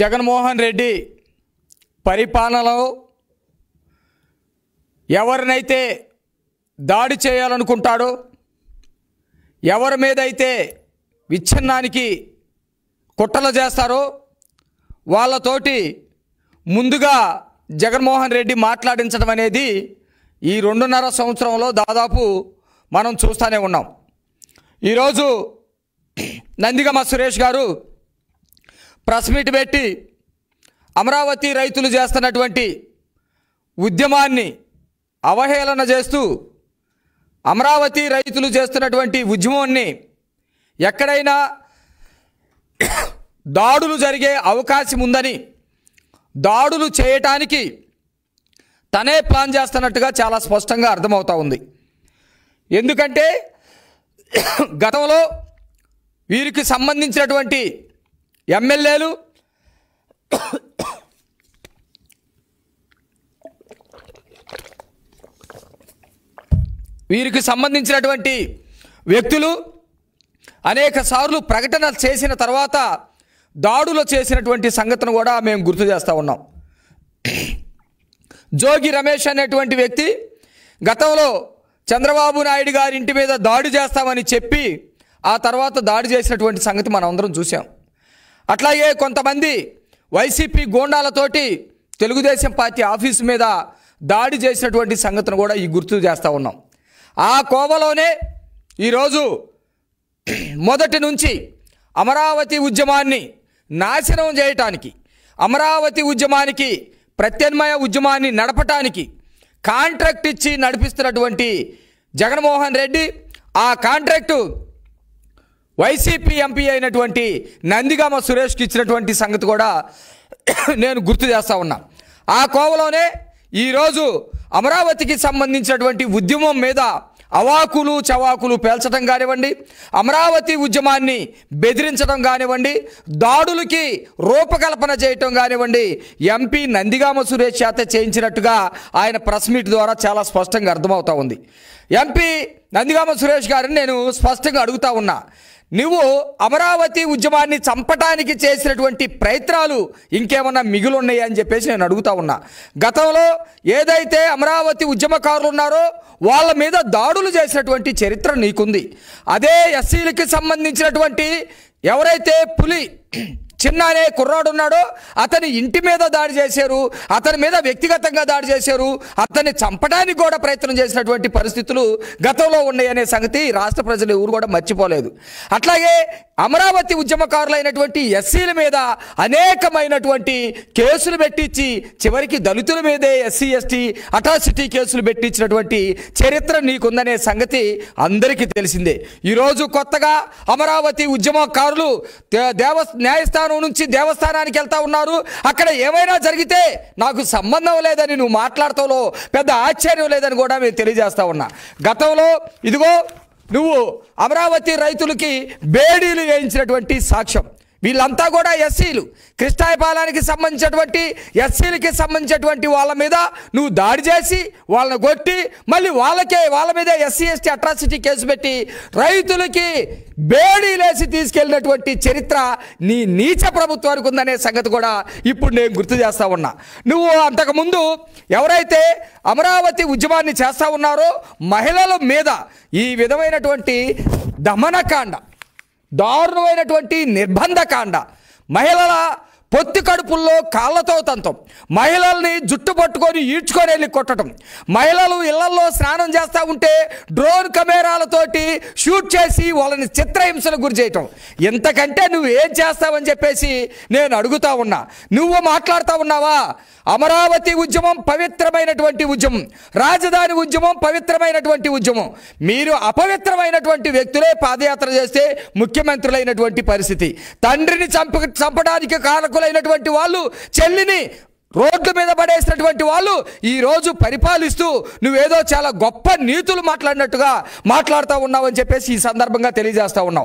జగన్మోహన్ రెడ్డి పరిపాలనలో ఎవరినైతే దాడి చేయాలనుకుంటాడో ఎవరి మీదైతే విచ్ఛిన్నానికి కుట్రలు చేస్తారో వాళ్ళతోటి ముందుగా జగన్మోహన్ రెడ్డి మాట్లాడించడం అనేది ఈ రెండున్నర సంవత్సరంలో దాదాపు మనం చూస్తూనే ఉన్నాం ఈరోజు నందిగమ సురేష్ గారు ప్రెస్ మీట్ పెట్టి అమరావతి రైతులు చేస్తున్నటువంటి ఉద్యమాన్ని అవహేళన చేస్తూ అమరావతి రైతులు చేస్తున్నటువంటి ఉద్యమాన్ని ఎక్కడైనా దాడులు జరిగే అవకాశం ఉందని దాడులు చేయటానికి తనే ప్లాన్ చేస్తున్నట్టుగా చాలా స్పష్టంగా అర్థమవుతూ ఉంది ఎందుకంటే గతంలో వీరికి సంబంధించినటువంటి ఎమ్మెల్యేలు వీరికి సంబంధించినటువంటి వ్యక్తులు అనేక సార్లు ప్రకటన చేసిన తర్వాత దాడులు చేసినటువంటి సంగతిని కూడా మేము గుర్తు చేస్తూ ఉన్నాం జోగి రమేష్ అనేటువంటి వ్యక్తి గతంలో చంద్రబాబు నాయుడు గారి ఇంటి మీద దాడి చేస్తామని చెప్పి ఆ తర్వాత దాడి చేసినటువంటి సంగతి మనం అందరం చూసాం అట్లాగే కొంతమంది వైసీపీ గోండాలతోటి తెలుగుదేశం పార్టీ ఆఫీసు మీద దాడి చేసినటువంటి సంగతిని కూడా ఈ గుర్తు చేస్తూ ఉన్నాం ఆ కోవలోనే ఈరోజు మొదటి నుంచి అమరావతి ఉద్యమాన్ని నాశనం చేయటానికి అమరావతి ఉద్యమానికి ప్రత్యామ్నాయ ఉద్యమాన్ని నడపటానికి కాంట్రాక్ట్ ఇచ్చి నడిపిస్తున్నటువంటి జగన్మోహన్ రెడ్డి ఆ కాంట్రాక్టు వైసీపీ ఎంపీ అయినటువంటి నందిగామ సురేష్కి ఇచ్చినటువంటి సంగతి కూడా నేను గుర్తు చేస్తా ఉన్నా ఆ కోవలోనే ఈరోజు అమరావతికి సంబంధించినటువంటి ఉద్యమం మీద అవాకులు చవాకులు పేల్చడం కానివ్వండి అమరావతి ఉద్యమాన్ని బెదిరించడం కానివ్వండి దాడులకి రూపకల్పన చేయటం కానివ్వండి ఎంపీ నందిగామ సురేష్ చేత చేయించినట్టుగా ఆయన ప్రెస్ మీట్ ద్వారా చాలా స్పష్టంగా అర్థమవుతూ ఉంది ఎంపీ నందిగామ సురేష్ గారిని నేను స్పష్టంగా అడుగుతా ఉన్నా నువ్వు అమరావతి ఉద్యమాన్ని చంపటానికి చేసినటువంటి ప్రయత్నాలు ఇంకేమన్నా మిగులున్నాయా అని చెప్పేసి నేను అడుగుతా ఉన్నా గతంలో ఏదైతే అమరావతి ఉద్యమకారులు ఉన్నారో వాళ్ళ మీద దాడులు చేసినటువంటి చరిత్ర నీకుంది అదే ఎస్సీలకి సంబంధించినటువంటి ఎవరైతే పులి చిన్న అనే కుర్రాడున్నాడో అతని ఇంటి మీద దాడి చేశారు అతని మీద వ్యక్తిగతంగా దాడి చేశారు అతన్ని చంపడానికి కూడా ప్రయత్నం చేసినటువంటి పరిస్థితులు గతంలో ఉన్నాయనే సంగతి రాష్ట్ర ప్రజలు ఎవరు కూడా మర్చిపోలేదు అట్లాగే అమరావతి ఉద్యమకారులైనటువంటి ఎస్సీల మీద అనేకమైనటువంటి కేసులు పెట్టించి చివరికి దళితుల మీదే ఎస్సీ ఎస్టీ అటాసిటీ కేసులు పెట్టించినటువంటి చరిత్ర నీకుందనే సంగతి అందరికీ తెలిసిందే ఈరోజు కొత్తగా అమరావతి ఉద్యమకారులు దేవ న్యాయస్థానం దేవస్థానం నుంచి దేవస్థానానికి వెళ్తా ఉన్నారు అక్కడ ఏమైనా జరిగితే నాకు సంబంధం లేదని నువ్వు మాట్లాడతావులో పెద్ద ఆశ్చర్యం లేదని కూడా మేము తెలియజేస్తా ఉన్నా గతంలో ఇదిగో నువ్వు అమరావతి రైతులకి బేడీలు వేయించినటువంటి సాక్ష్యం వీళ్ళంతా కూడా ఎస్సీలు కృష్ణాయపాలానికి సంబంధించినటువంటి ఎస్సీలకి సంబంధించినటువంటి వాళ్ళ మీద నువ్వు దాడి చేసి వాళ్ళని కొట్టి మళ్ళీ వాళ్ళకే వాళ్ళ మీద ఎస్సీ ఎస్టీ అట్రాసిటీ కేసు పెట్టి రైతులకి బేడీలేసి తీసుకెళ్ళినటువంటి చరిత్ర నీ నీచ ప్రభుత్వానికి ఉందనే సంగతి కూడా ఇప్పుడు నేను గుర్తు చేస్తా ఉన్నా నువ్వు అంతకుముందు ఎవరైతే అమరావతి ఉద్యమాన్ని చేస్తా ఉన్నారో మహిళల మీద ఈ విధమైనటువంటి దమనకాండ దారుణమైనటువంటి నిర్బంధకాండ మహిళల పొత్తి కడుపుల్లో కాళ్ళతో తంతం మహిళల్ని జుట్టు పట్టుకొని ఈడ్చుకొని వెళ్ళి కొట్టడం మహిళలు ఇళ్లలో స్నానం చేస్తూ ఉంటే డ్రోన్ కెమెరాలతోటి షూట్ చేసి వాళ్ళని చిత్రహింసలు గురి చేయటం ఇంతకంటే నువ్వు ఏం చేస్తావని చెప్పేసి నేను అడుగుతా ఉన్నా నువ్వు మాట్లాడుతూ ఉన్నావా అమరావతి ఉద్యమం పవిత్రమైనటువంటి ఉద్యమం రాజధాని ఉద్యమం పవిత్రమైనటువంటి ఉద్యమం మీరు అపవిత్రమైనటువంటి వ్యక్తులే పాదయాత్ర చేస్తే ముఖ్యమంత్రులైనటువంటి పరిస్థితి తండ్రిని చంప చంపడానికి కారకులు అయినటువంటి వాళ్ళు చెల్లిని రోడ్ల మీద పడేసినటువంటి వాళ్ళు ఈరోజు పరిపాలిస్తూ నువ్వేదో చాలా గొప్ప నీతులు మాట్లాడినట్టుగా మాట్లాడుతూ ఉన్నావు అని చెప్పేసి ఈ సందర్భంగా తెలియజేస్తూ ఉన్నావు